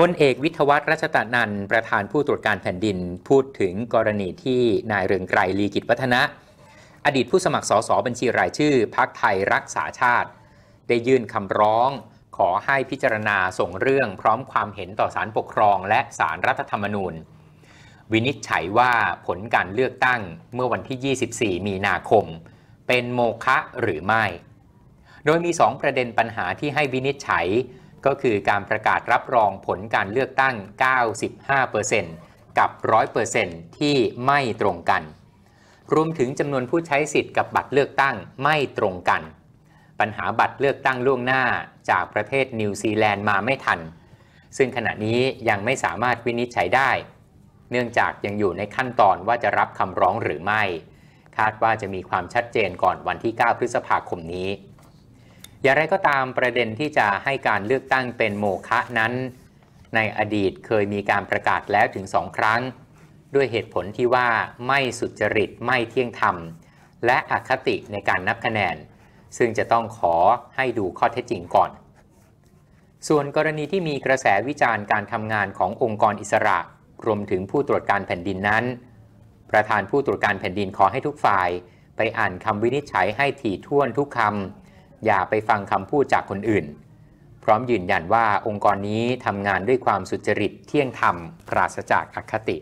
พลเอกวิทวัฒรัชตานันประธานผู้ตรวจการแผ่นดินพูดถึงกรณีที่นายเรืองไกรลีกิจวัฒนะอดีตผู้สมัครสสบัญชีรายชื่อ พักไทยรักษาชาติ ได้ยื่นคำร้อง ขอให้พิจารณาส่งเรื่องพร้อมความเห็นต่อสารปกครองและสารรัฐธรรมนูญ วินิจฉัยว่าผลการเลือกตั้งเมื่อวันที่ 24 มีนาคม เป็นโมฆะหรือไม่ โดยมีสองประเด็นปัญหาที่ให้วินิจฉัยก็คือการประกาศรับรองผลการเลือกตั้ง 95%กับ 100%ที่ไม่ตรงกัน รวมถึงจำนวนผู้ใช้สิทธิ์กับบัตรเลือกตั้งไม่ตรงกัน ปัญหาบัตรเลือกตั้งล่วงหน้าจากประเทศนิวซีแลนด์มาไม่ทัน ซึ่งขณะนี้ยังไม่สามารถวินิจฉัยได้ เนื่องจากยังอยู่ในขั้นตอนว่าจะรับคำร้องหรือไม่ คาดว่าจะมีความชัดเจนก่อนวันที่ 9 พฤษภาคมนี้อย่างไรก็ตามประเด็นที่จะให้การเลือกตั้งเป็นโมฆะนั้น ในอดีตเคยมีการประกาศแล้วถึงสองครั้ง ด้วยเหตุผลที่ว่าไม่สุจริตไม่เที่ยงธรรม และอคติในการนับคะแนน ซึ่งจะต้องขอให้ดูข้อเท็จจริงก่อน ส่วนกรณีที่มีกระแสวิจารณ์การทำงานขององค์กรอิสระ รวมถึงผู้ตรวจการแผ่นดินนั้น ประธานผู้ตรวจการแผ่นดินขอให้ทุกฝ่าย ไปอ่านคำวินิจฉัยให้ถี่ถ้วนทุกคำอย่าไปฟังคำพูดจากคนอื่น พร้อมยืนยันว่าองค์กรนี้ทำงานด้วยความสุจริตเที่ยงธรรมปราศจากอคติ